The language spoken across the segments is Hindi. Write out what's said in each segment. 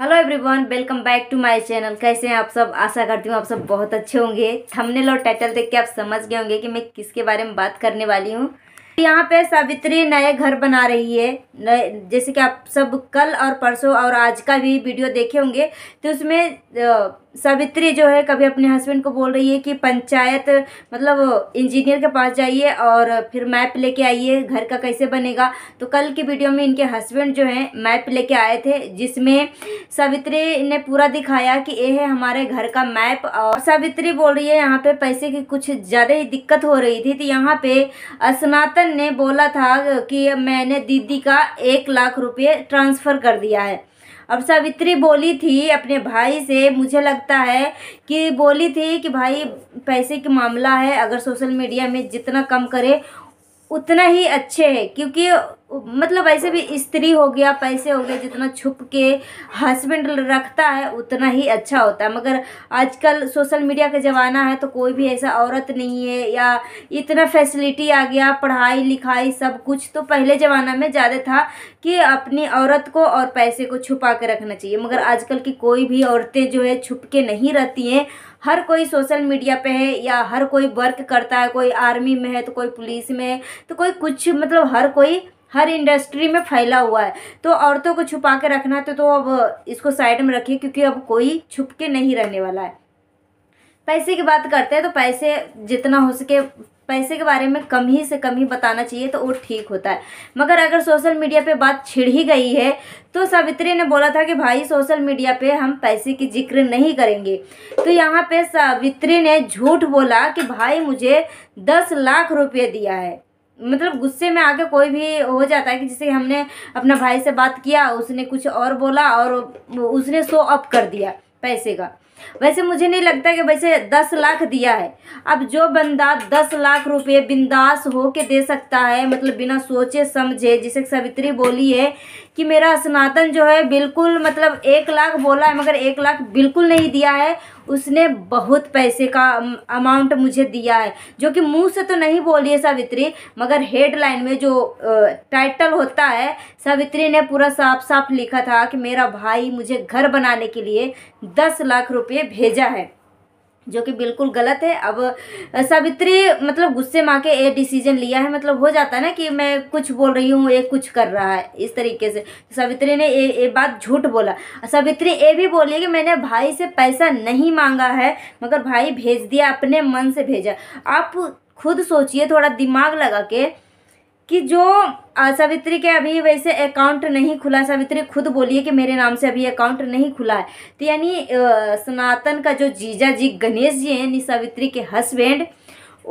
hello everyone welcome back to my channel कैसे हैं आप सब आशा करती हूँ आप सब बहुत अच्छे होंगे थंबनेल और टाइटल देख के आप समझ गए होंगे कि मैं किसके बारे में बात करने वाली हूँ यहाँ पे सावित्री नए घर बना रही है नए जैसे कि आप सब कल और परसों और आज का भी वीडियो देखे होंगे तो उसमें सावित्री जो है कभी अपने हस्बैंड को बोल रही है कि पंचायत मतलब इंजीनियर के पास जाइए और फिर मैप लेके आइए घर का कैसे बनेगा तो कल की वीडियो में इनके हस्बैंड जो हैं मैप लेके आए थे जिसमें सावित्री ने पूरा दिखाया कि ये है हमारे घर का मैप और सावित्री बोल रही है यहाँ पे पैसे की कुछ ज़्यादा ही दिक्कत हो रही थी तो यहाँ पे स्नातन मोहन ने बोला था कि मैंने दीदी का एक लाख रुपये ट्रांसफ़र कर दिया है अब सावित्री बोली थी अपने भाई से मुझे लगता है कि बोली थी कि भाई पैसे का मामला है अगर सोशल मीडिया में जितना कम करे उतना ही अच्छे है क्योंकि मतलब ऐसे भी स्त्री हो गया पैसे हो गए जितना छुप के हस्बैंड रखता है उतना ही अच्छा होता है मगर आजकल सोशल मीडिया का ज़माना है तो कोई भी ऐसा औरत नहीं है या इतना फैसिलिटी आ गया पढ़ाई लिखाई सब कुछ तो पहले ज़माना में ज़्यादा था कि अपनी औरत को और पैसे को छुपा के रखना चाहिए मगर आजकल की कोई भी औरतें जो है छुप के नहीं रहती हैं हर कोई सोशल मीडिया पे है या हर कोई वर्क करता है कोई आर्मी में है तो कोई पुलिस में है तो कोई कुछ मतलब हर कोई हर इंडस्ट्री में फैला हुआ है तो औरतों को छुपा के रखना तो तो अब इसको साइड में रखिए क्योंकि अब कोई छुप के नहीं रहने वाला है पैसे की बात करते हैं तो पैसे जितना हो सके पैसे के बारे में कम ही से कम ही बताना चाहिए तो वो ठीक होता है मगर अगर सोशल मीडिया पे बात छिड़ ही गई है तो सावित्री ने बोला था कि भाई सोशल मीडिया पे हम पैसे की जिक्र नहीं करेंगे तो यहाँ पे सावित्री ने झूठ बोला कि भाई मुझे दस लाख रुपये दिया है मतलब गुस्से में आके कोई भी हो जाता है कि जैसे हमने अपना भाई से बात किया उसने कुछ और बोला और उसने शो अप कर दिया पैसे का वैसे मुझे नहीं लगता कि वैसे दस लाख दिया है अब जो बंदा दस लाख रुपए बिंदास हो के दे सकता है मतलब बिना सोचे समझे जिसे सवित्री बोली है कि मेरा सनातन जो है बिल्कुल मतलब एक लाख बोला है मगर एक लाख बिल्कुल नहीं दिया है उसने बहुत पैसे का अमाउंट मुझे दिया है जो कि मुंह से तो नहीं बोली है सावित्री मगर हेडलाइन में जो टाइटल होता है सावित्री ने पूरा साफ साफ लिखा था कि मेरा भाई मुझे घर बनाने के लिए दस लाख रुपये भेजा है जो कि बिल्कुल गलत है अब सावित्री मतलब गुस्से में आके ये डिसीजन लिया है मतलब हो जाता है ना कि मैं कुछ बोल रही हूँ ये कुछ कर रहा है इस तरीके से सावित्री ने ये ये बात झूठ बोला सावित्री ये भी बोली कि मैंने भाई से पैसा नहीं मांगा है मगर भाई भेज दिया अपने मन से भेजा आप खुद सोचिए थोड़ा दिमाग लगा के कि जो सावित्री के अभी वैसे अकाउंट नहीं खुला सावित्री खुद बोली है कि मेरे नाम से अभी अकाउंट नहीं खुला है तो यानी सनातन का जो जीजा जी गणेश जी हैं यानी सावित्री के हस्बैंड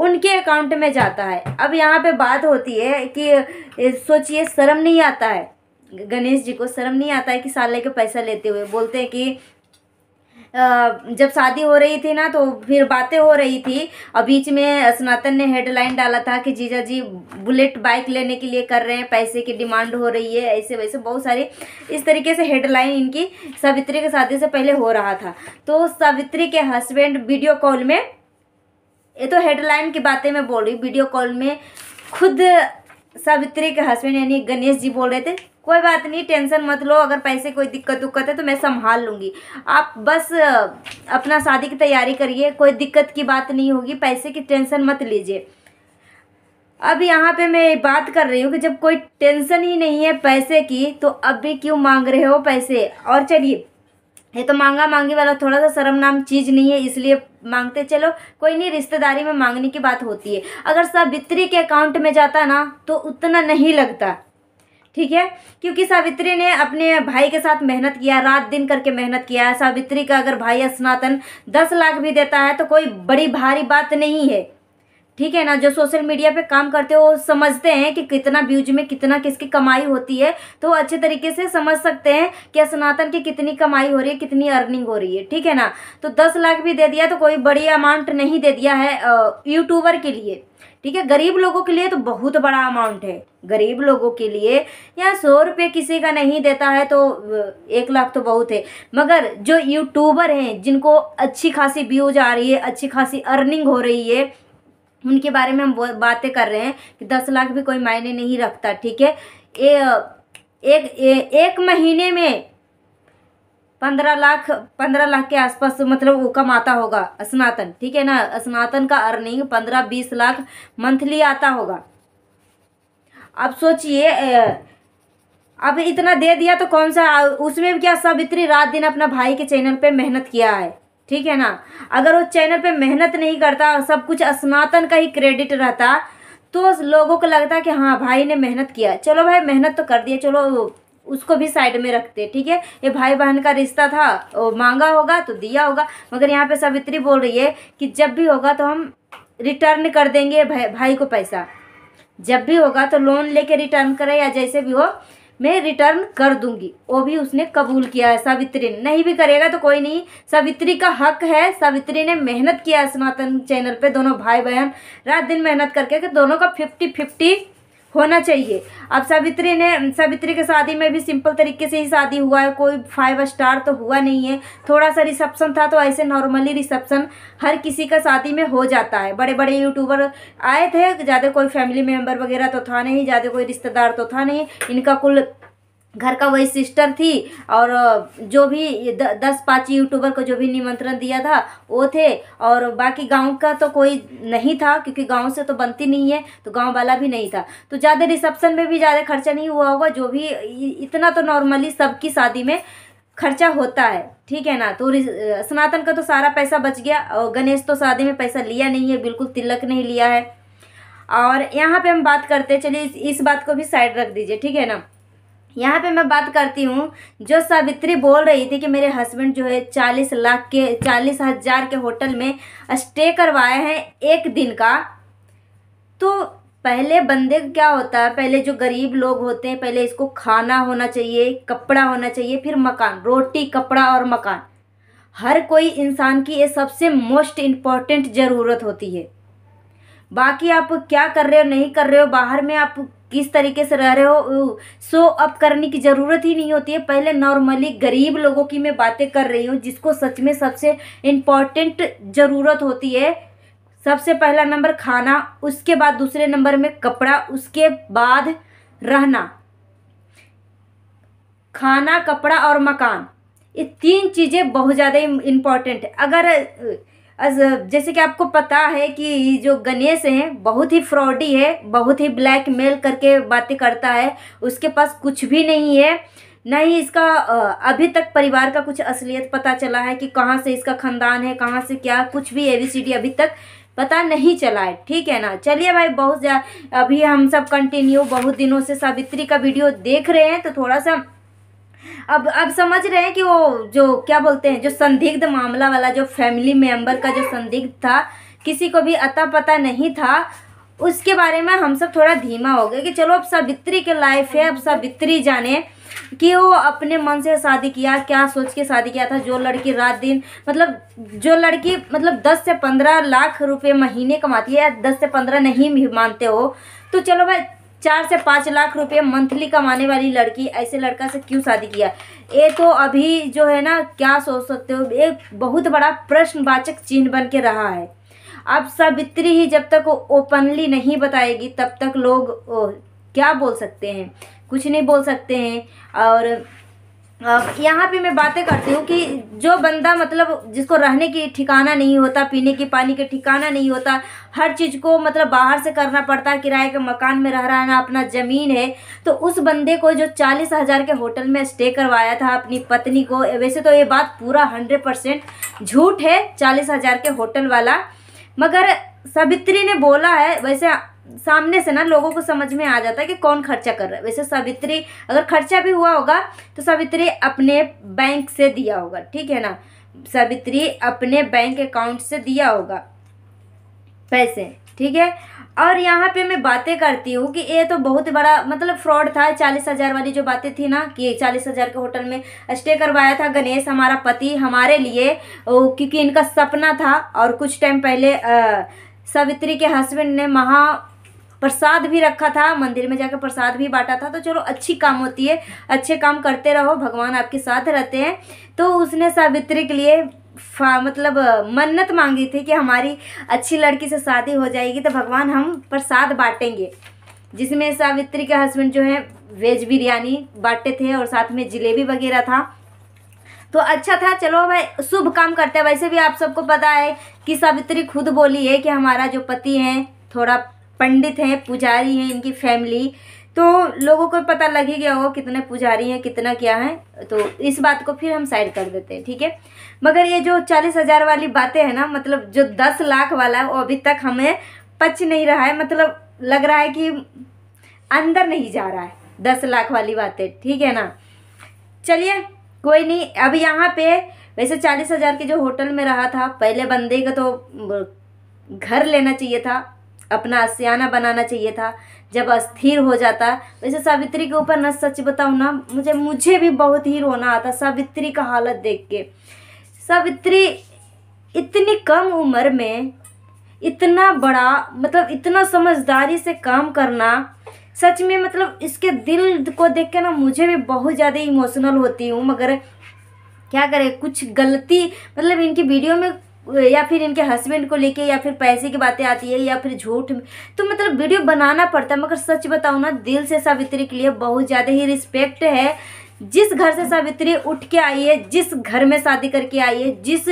उनके अकाउंट में जाता है अब यहाँ पे बात होती है कि सोचिए शर्म नहीं आता है गणेश जी को शर्म नहीं आता है कि साले के पैसा लेते हुए बोलते हैं कि जब शादी हो रही थी ना तो फिर बातें हो रही थी और बीच में सनातन ने हेडलाइन डाला था कि जीजा जी बुलेट बाइक लेने के लिए कर रहे हैं पैसे की डिमांड हो रही है ऐसे वैसे बहुत सारी इस तरीके से हेडलाइन इनकी सावित्री के शादी से पहले हो रहा था तो सावित्री के हस्बैंड वीडियो कॉल में ये तो हेडलाइन की बातें मैं बोल रही वीडियो कॉल में खुद सावित्री के हस्बैंड यानी गणेश जी बोल रहे थे कोई बात नहीं टेंशन मत लो अगर पैसे कोई दिक्कत उक्कत है तो मैं संभाल लूँगी आप बस अपना शादी की तैयारी करिए कोई दिक्कत की बात नहीं होगी पैसे की टेंशन मत लीजिए अब यहाँ पे मैं बात कर रही हूँ कि जब कोई टेंशन ही नहीं है पैसे की तो अब भी क्यों मांग रहे हो पैसे और चलिए ये तो मांगा मांगी वाला थोड़ा सा शर्म नाम चीज़ नहीं है इसलिए मांगते चलो कोई नहीं रिश्तेदारी में मांगने की बात होती है अगर बित्री के अकाउंट में जाता ना तो उतना नहीं लगता ठीक है क्योंकि सावित्री ने अपने भाई के साथ मेहनत किया रात दिन करके मेहनत किया सावित्री का अगर भाई स्नातन दस लाख भी देता है तो कोई बड़ी भारी बात नहीं है ठीक है ना जो सोशल मीडिया पे काम करते हो समझते हैं कि कितना व्यूज में कितना किसकी कमाई होती है तो अच्छे तरीके से समझ सकते हैं कि स्नातन की कितनी कमाई हो रही है कितनी अर्निंग हो रही है ठीक है ना तो दस लाख भी दे दिया तो कोई बड़ी अमाउंट नहीं दे दिया है यूट्यूबर के लिए ठीक है गरीब लोगों के लिए तो बहुत बड़ा अमाउंट है गरीब लोगों के लिए यहाँ सौ रुपये किसी का नहीं देता है तो एक लाख तो बहुत है मगर जो यूट्यूबर हैं जिनको अच्छी खासी व्यूज आ रही है अच्छी खासी अर्निंग हो रही है उनके बारे में हम बातें कर रहे हैं कि दस लाख भी कोई मायने नहीं रखता ठीक है ए, एक ए, एक महीने में पंद्रह लाख पंद्रह लाख के आसपास मतलब वो कमाता होगा स्नातन ठीक है ना स्नातन का अर्निंग पंद्रह बीस लाख मंथली आता होगा अब सोचिए अब इतना दे दिया तो कौन सा उसमें क्या सब इतनी रात दिन अपना भाई के चैनल पे मेहनत किया है ठीक है ना अगर वो चैनल पे मेहनत नहीं करता सब कुछ स्नातन का ही क्रेडिट रहता तो लोगों को लगता कि हाँ भाई ने मेहनत किया चलो भाई मेहनत तो कर दिया चलो उसको भी साइड में रखते ठीक है ये भाई बहन का रिश्ता था वो मांगा होगा तो दिया होगा मगर यहाँ पे सावित्री बोल रही है कि जब भी होगा तो हम रिटर्न कर देंगे भाई भाई को पैसा जब भी होगा तो लोन लेके रिटर्न करें या जैसे भी हो मैं रिटर्न कर दूंगी वो भी उसने कबूल किया है सावित्री नहीं भी करेगा तो कोई नहीं सावित्री का हक है सावित्री ने मेहनत किया है सनातन चैनल पे दोनों भाई बहन रात दिन मेहनत करके कि दोनों का फिफ्टी फिफ्टी होना चाहिए अब सावित्री ने सावित्री के शादी में भी सिंपल तरीके से ही शादी हुआ है कोई फाइव स्टार तो हुआ नहीं है थोड़ा सा रिसेप्शन था तो ऐसे नॉर्मली रिसेप्शन हर किसी का शादी में हो जाता है बड़े बड़े यूट्यूबर आए थे ज़्यादा कोई फैमिली मेम्बर वगैरह तो था नहीं ज़्यादा कोई रिश्तेदार तो था नहीं इनका कुल घर का वही सिस्टर थी और जो भी द, दस पाँच यूट्यूबर को जो भी निमंत्रण दिया था वो थे और बाकी गांव का तो कोई नहीं था क्योंकि गांव से तो बनती नहीं है तो गांव वाला भी नहीं था तो ज़्यादा रिसेप्शन में भी ज़्यादा खर्चा नहीं हुआ होगा जो भी इतना तो नॉर्मली सबकी शादी में खर्चा होता है ठीक है ना तो सनातन का तो सारा पैसा बच गया और गणेश तो शादी में पैसा लिया नहीं है बिल्कुल तिलक नहीं लिया है और यहाँ पर हम बात करते चलिए इस बात को भी साइड रख दीजिए ठीक है ना यहाँ पे मैं बात करती हूँ जो सावित्री बोल रही थी कि मेरे हस्बैंड जो है चालीस लाख के चालीस हज़ार के होटल में स्टे करवाए हैं एक दिन का तो पहले बंदे क्या होता है पहले जो गरीब लोग होते हैं पहले इसको खाना होना चाहिए कपड़ा होना चाहिए फिर मकान रोटी कपड़ा और मकान हर कोई इंसान की ये सबसे मोस्ट इम्पॉर्टेंट ज़रूरत होती है बाकी आप क्या कर रहे हो नहीं कर रहे हो बाहर में आप किस तरीके से रह रहे हो सो अप करने की ज़रूरत ही नहीं होती है पहले नॉर्मली गरीब लोगों की मैं बातें कर रही हूँ जिसको सच में सबसे इम्पॉर्टेंट ज़रूरत होती है सबसे पहला नंबर खाना उसके बाद दूसरे नंबर में कपड़ा उसके बाद रहना खाना कपड़ा और मकान ये तीन चीज़ें बहुत ज़्यादा इम्पॉर्टेंट है अगर जैसे कि आपको पता है कि जो गणेश हैं बहुत ही फ्रॉडी है बहुत ही ब्लैक मेल करके बातें करता है उसके पास कुछ भी नहीं है ना ही इसका अभी तक परिवार का कुछ असलियत पता चला है कि कहाँ से इसका ख़ानदान है कहाँ से क्या कुछ भी ए सी डी अभी तक पता नहीं चला है ठीक है ना चलिए भाई बहुत ज़्यादा अभी हम सब कंटिन्यू बहुत दिनों से सावित्री का वीडियो देख रहे हैं तो थोड़ा सा अब अब समझ रहे हैं कि वो जो क्या बोलते हैं जो संदिग्ध मामला वाला जो फैमिली मेंबर का जो संदिग्ध था किसी को भी अता पता नहीं था उसके बारे में हम सब थोड़ा धीमा हो गए कि चलो अब सावित्री के लाइफ है अब सावित्री जाने कि वो अपने मन से शादी किया क्या सोच के शादी किया था जो लड़की रात दिन मतलब जो लड़की मतलब दस से पंद्रह लाख रुपए महीने कमाती है दस से पंद्रह नहीं मानते हो तो चलो भाई चार से पाँच लाख रुपए मंथली कमाने वाली लड़की ऐसे लड़का से क्यों शादी किया ये तो अभी जो है ना क्या सोच सकते हो एक बहुत बड़ा प्रश्नवाचक चिन्ह बन के रहा है अब सावित्री ही जब तक ओपनली नहीं बताएगी तब तक लोग ओ, क्या बोल सकते हैं कुछ नहीं बोल सकते हैं और यहाँ पे मैं बातें करती हूँ कि जो बंदा मतलब जिसको रहने की ठिकाना नहीं होता पीने के पानी के ठिकाना नहीं होता हर चीज़ को मतलब बाहर से करना पड़ता है किराए के मकान में रह रहा है ना अपना ज़मीन है तो उस बंदे को जो चालीस हज़ार के होटल में स्टे करवाया था अपनी पत्नी को वैसे तो ये बात पूरा हंड्रेड परसेंट झूठ है चालीस हज़ार के होटल वाला मगर सावित्री ने बोला है वैसे सामने से ना लोगों को समझ में आ जाता है कि कौन खर्चा कर रहा है वैसे सावित्री अगर खर्चा भी हुआ होगा तो सावित्री अपने बैंक से दिया होगा ठीक है ना सावित्री अपने बैंक अकाउंट से दिया होगा पैसे ठीक है और यहाँ पे मैं बातें करती हूँ कि ये तो बहुत बड़ा मतलब फ्रॉड था चालीस हज़ार वाली जो बातें थी ना कि चालीस हज़ार के होटल में स्टे करवाया था गणेश हमारा पति हमारे लिए क्योंकि इनका सपना था और कुछ टाइम पहले आ, सावित्री के हस्बैंड ने महा प्रसाद भी रखा था मंदिर में जाकर प्रसाद भी बांटा था तो चलो अच्छी काम होती है अच्छे काम करते रहो भगवान आपके साथ रहते हैं तो उसने सावित्री के लिए मतलब मन्नत मांगी थी कि हमारी अच्छी लड़की से शादी हो जाएगी तो भगवान हम प्रसाद बांटेंगे जिसमें सावित्री के हस्बैंड जो है वेज बिरयानी बांटे थे और साथ में जलेबी वगैरह था तो अच्छा था चलो भाई शुभ काम करते हैं वैसे भी आप सबको पता है कि सावित्री खुद बोली है कि हमारा जो पति है थोड़ा पंडित हैं पुजारी हैं इनकी फैमिली तो लोगों को पता लग ही गया होगा कितने पुजारी हैं कितना क्या है तो इस बात को फिर हम साइड कर देते हैं ठीक है मगर ये जो चालीस हज़ार वाली बातें हैं ना मतलब जो दस लाख वाला है वो अभी तक हमें पच नहीं रहा है मतलब लग रहा है कि अंदर नहीं जा रहा है दस लाख वाली बातें ठीक है ना चलिए कोई नहीं अब यहाँ पे वैसे चालीस हज़ार के जो होटल में रहा था पहले बंदे का तो घर लेना चाहिए था अपना आसियाना बनाना चाहिए था जब अस्थिर हो जाता वैसे सावित्री के ऊपर न सच बताऊँ ना मुझे मुझे भी बहुत ही रोना आता सावित्री का हालत देख के सावित्री इतनी कम उम्र में इतना बड़ा मतलब इतना समझदारी से काम करना सच में मतलब इसके दिल को देख के ना मुझे भी बहुत ज़्यादा इमोशनल होती हूँ मगर क्या करें कुछ गलती मतलब इनकी वीडियो में या फिर इनके हस्बैंड को लेके या फिर पैसे की बातें आती है या फिर झूठ तो मतलब वीडियो बनाना पड़ता है मगर सच बताऊँ ना दिल से सावित्री के लिए बहुत ज़्यादा ही रिस्पेक्ट है जिस घर से सावित्री उठ के आई है जिस घर में शादी करके आई है जिस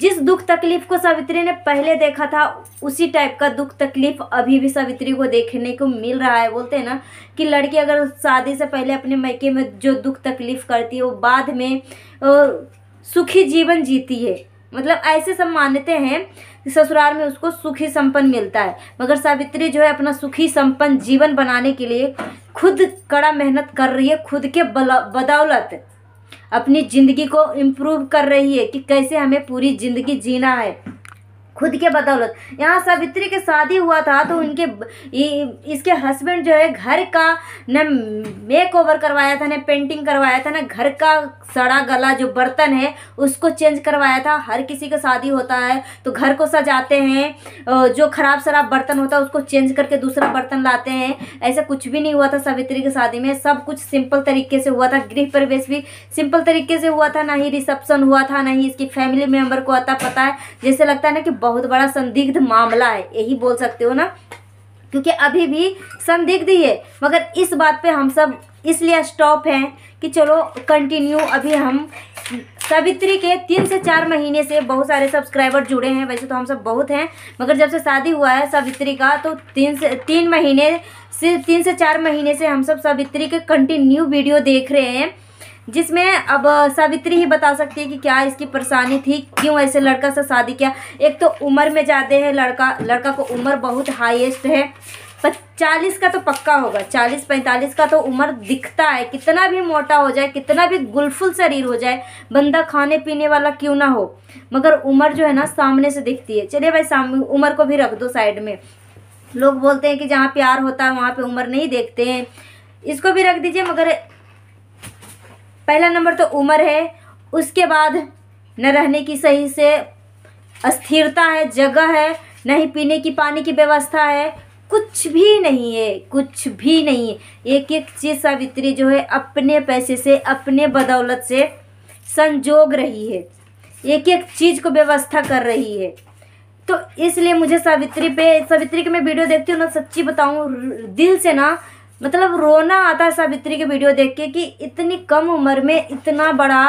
जिस दुख तकलीफ को सावित्री ने पहले देखा था उसी टाइप का दुख तकलीफ अभी भी सावित्री को देखने को मिल रहा है बोलते हैं ना कि लड़की अगर शादी से पहले अपने मैके में जो दुख तकलीफ करती है वो बाद में सुखी जीवन जीती है मतलब ऐसे सब मानते हैं कि ससुराल में उसको सुखी संपन्न मिलता है मगर सावित्री जो है अपना सुखी संपन्न जीवन बनाने के लिए खुद कड़ा मेहनत कर रही है खुद के बदौलत अपनी ज़िंदगी को इम्प्रूव कर रही है कि कैसे हमें पूरी ज़िंदगी जीना है खुद के बदौलत यहाँ सावित्री के शादी हुआ था तो उनके इसके हस्बैंड जो है घर का न मेक ओवर करवाया था न पेंटिंग करवाया था न घर का सड़ा गला जो बर्तन है उसको चेंज करवाया था हर किसी का शादी होता है तो घर को सजाते हैं जो खराब शराब बर्तन होता है उसको चेंज करके दूसरा बर्तन लाते हैं ऐसा कुछ भी नहीं हुआ था सावित्री की शादी में सब कुछ सिंपल तरीके से हुआ था गृह प्रवेश भी सिंपल तरीके से हुआ था ना ही रिसेप्शन हुआ था ना ही इसकी फैमिली मेम्बर को आता पता है जैसे लगता है ना कि बहुत बड़ा संदिग्ध मामला है यही बोल सकते हो ना क्योंकि अभी भी संदिग्ध ही है मगर इस बात पे हम सब इसलिए स्टॉप हैं कि चलो कंटिन्यू अभी हम सावित्री के तीन से चार महीने से बहुत सारे सब्सक्राइबर जुड़े हैं वैसे तो हम सब बहुत हैं मगर जब से शादी हुआ है सावित्री का तो तीन से तीन महीने से तीन से चार महीने से हम सब सावित्री के कंटिन्यू वीडियो देख रहे हैं जिसमें अब सावित्री ही बता सकती है कि क्या इसकी परेशानी थी क्यों ऐसे लड़का से शादी किया एक तो उम्र में ज़्यादा है लड़का लड़का को उम्र बहुत हाईएस्ट है चालीस का तो पक्का होगा चालीस पैंतालीस का तो उम्र दिखता है कितना भी मोटा हो जाए कितना भी गुलफुल शरीर हो जाए बंदा खाने पीने वाला क्यों ना हो मगर उम्र जो है ना सामने से दिखती है चलिए भाई साम उम्र को भी रख दो साइड में लोग बोलते हैं कि जहाँ प्यार होता है वहाँ पर उम्र नहीं देखते हैं इसको भी रख दीजिए मगर पहला नंबर तो उम्र है उसके बाद न रहने की सही से अस्थिरता है जगह है न ही पीने की पानी की व्यवस्था है कुछ भी नहीं है कुछ भी नहीं है एक एक चीज़ सावित्री जो है अपने पैसे से अपने बदौलत से संजोग रही है एक एक चीज़ को व्यवस्था कर रही है तो इसलिए मुझे सावित्री पे सावित्री के मैं वीडियो देखती हूँ ना सच्ची बताऊँ दिल से ना मतलब रोना आता है सावित्री के वीडियो देख के कि इतनी कम उम्र में इतना बड़ा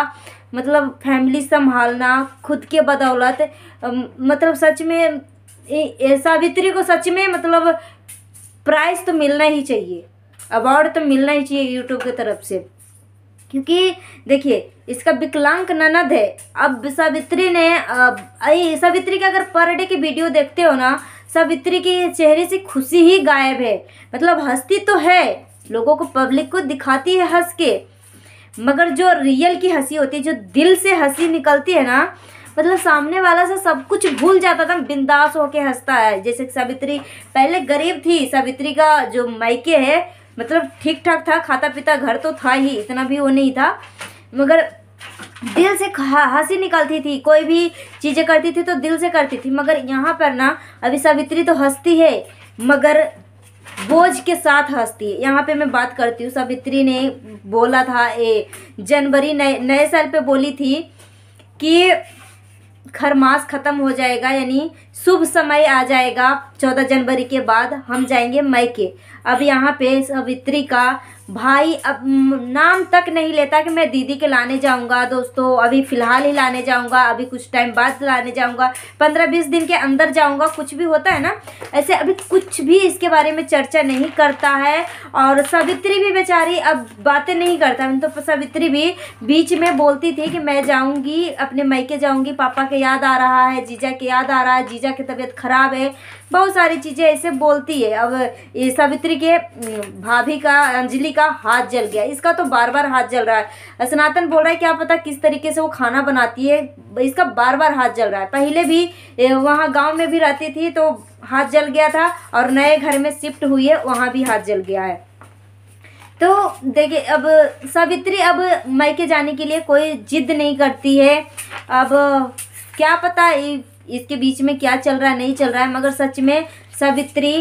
मतलब फैमिली संभालना खुद के बदौलत मतलब सच में सावित्री को सच में मतलब प्राइज़ तो मिलना ही चाहिए अवार्ड तो मिलना ही चाहिए यूट्यूब की तरफ से क्योंकि देखिए इसका विकलांग ननद है अब सावित्री ने सावित्री के अगर पर डे की वीडियो देखते हो ना सावित्री के चेहरे से खुशी ही गायब है मतलब हंसती तो है लोगों को पब्लिक को दिखाती है हंस के मगर जो रियल की हंसी होती है जो दिल से हंसी निकलती है ना मतलब सामने वाला से सब कुछ भूल जाता था बिंदास होके हंसता है जैसे सावित्री पहले गरीब थी सावित्री का जो मायके है मतलब ठीक ठाक था खाता पीता घर तो था ही इतना भी वो नहीं था मगर दिल से हंसी निकलती थी कोई भी चीज़ें करती थी तो दिल से करती थी मगर यहाँ पर ना अभी सावित्री तो हंसती है मगर बोझ के साथ हंसती है यहाँ पे मैं बात करती हूँ सावित्री ने बोला था ए जनवरी नए नए साल पे बोली थी कि खरमास ख़त्म हो जाएगा यानी शुभ समय आ जाएगा चौदह जनवरी के बाद हम जाएंगे मई के अब यहाँ पे सवित्री का भाई अब नाम तक नहीं लेता कि मैं दीदी के लाने जाऊँगा दोस्तों अभी फ़िलहाल ही लाने जाऊँगा अभी कुछ टाइम बाद लाने जाऊँगा पंद्रह बीस दिन के अंदर जाऊँगा कुछ भी होता है ना ऐसे अभी कुछ भी इसके बारे में चर्चा नहीं करता है और सवित्री भी बेचारी अब बातें नहीं करता तो मतलब सवित्री भी बीच में बोलती थी कि मैं जाऊँगी अपने मई के जाऊँगी पापा के याद आ रहा है जीजा के याद आ रहा है जीजा जीजा की तबीयत खराब है बहुत सारी चीज़ें ऐसे बोलती है अब ये सावित्री के हम्म, भाभी का अंजलि का हाथ जल गया इसका तो बार बार हाथ जल रहा है सनातन बोल रहा है क्या पता किस तरीके से वो खाना बनाती है इसका बार बार हाथ जल रहा है पहले भी वहाँ गाँव में भी रहती थी तो हाथ जल गया था और नए घर में शिफ्ट हुई है वहाँ भी हाथ जल गया है तो देखिए अब सावित्री अब मैके जाने के लिए कोई जिद नहीं करती है अब क्या पता इसके बीच में क्या चल रहा है नहीं चल रहा है मगर सच में सावित्री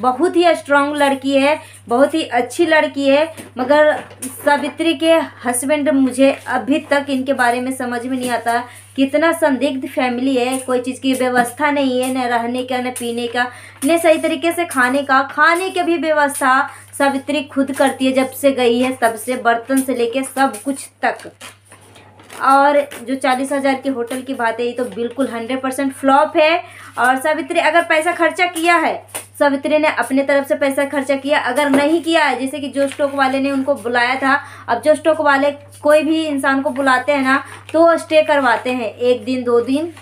बहुत ही स्ट्रांग लड़की है बहुत ही अच्छी लड़की है मगर सावित्री के हस्बैंड मुझे अभी तक इनके बारे में समझ में नहीं आता कितना संदिग्ध फैमिली है कोई चीज़ की व्यवस्था नहीं है न रहने का न पीने का न सही तरीके से खाने का खाने की भी व्यवस्था सावित्री खुद करती है जब से गई है तब से बर्तन से लेके सब कुछ तक और जो चालीस हज़ार के होटल की बात है ये तो बिल्कुल हंड्रेड परसेंट फ्लॉप है और सावित्री अगर पैसा खर्चा किया है सावित्री ने अपने तरफ से पैसा खर्चा किया अगर नहीं किया है जैसे कि जो स्टॉक वाले ने उनको बुलाया था अब जो स्टॉक वाले कोई भी इंसान को बुलाते हैं ना तो स्टे करवाते हैं एक दिन दो दिन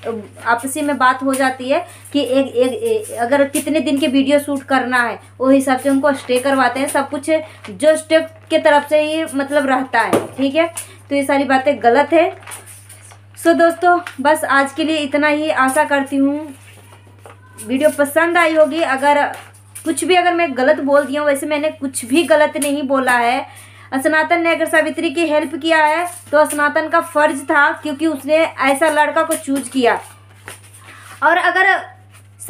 आपसी में बात हो जाती है कि एक, एक, एक अगर कितने दिन के वीडियो शूट करना है वो हिसाब से उनको स्टे करवाते हैं सब कुछ जो स्टेक के तरफ से ही मतलब रहता है ठीक है तो ये सारी बातें गलत है सो दोस्तों बस आज के लिए इतना ही आशा करती हूँ वीडियो पसंद आई होगी अगर कुछ भी अगर मैं गलत बोल दिया हूँ वैसे मैंने कुछ भी गलत नहीं बोला है असनातन ने अगर सावित्री की हेल्प किया है तो असनातन का फर्ज था क्योंकि उसने ऐसा लड़का को चूज किया और अगर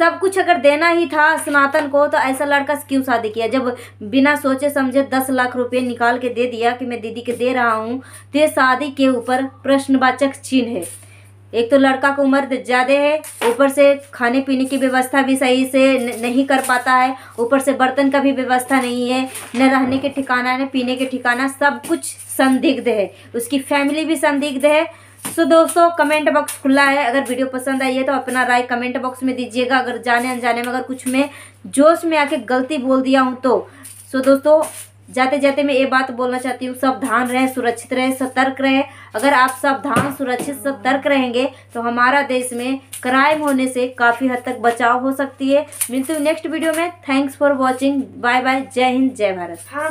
सब कुछ अगर देना ही था सनातन को तो ऐसा लड़का क्यों शादी किया जब बिना सोचे समझे दस लाख रुपये निकाल के दे दिया कि मैं दीदी के दे रहा हूँ तो ये शादी के ऊपर प्रश्नवाचक चिन्ह है एक तो लड़का को उम्र ज़्यादा है ऊपर से खाने पीने की व्यवस्था भी सही से नहीं कर पाता है ऊपर से बर्तन का भी व्यवस्था नहीं है न रहने के ठिकाना न पीने के ठिकाना सब कुछ संदिग्ध है उसकी फैमिली भी संदिग्ध है सो दोस्तों कमेंट बॉक्स खुला है अगर वीडियो पसंद आई है तो अपना राय कमेंट बॉक्स में दीजिएगा अगर जाने अनजाने में अगर कुछ मैं जोश में आके गलती बोल दिया हूँ तो सो दोस्तों जाते जाते मैं ये बात बोलना चाहती हूँ सावधान रहें सुरक्षित रहे सतर्क रहे अगर आप सावधान सुरक्षित सतर्क रहेंगे तो हमारा देश में क्राइम होने से काफ़ी हद तक बचाव हो सकती है मिलती हूँ नेक्स्ट वीडियो में thanks for watching bye bye जय हिंद जय भारत हाँ,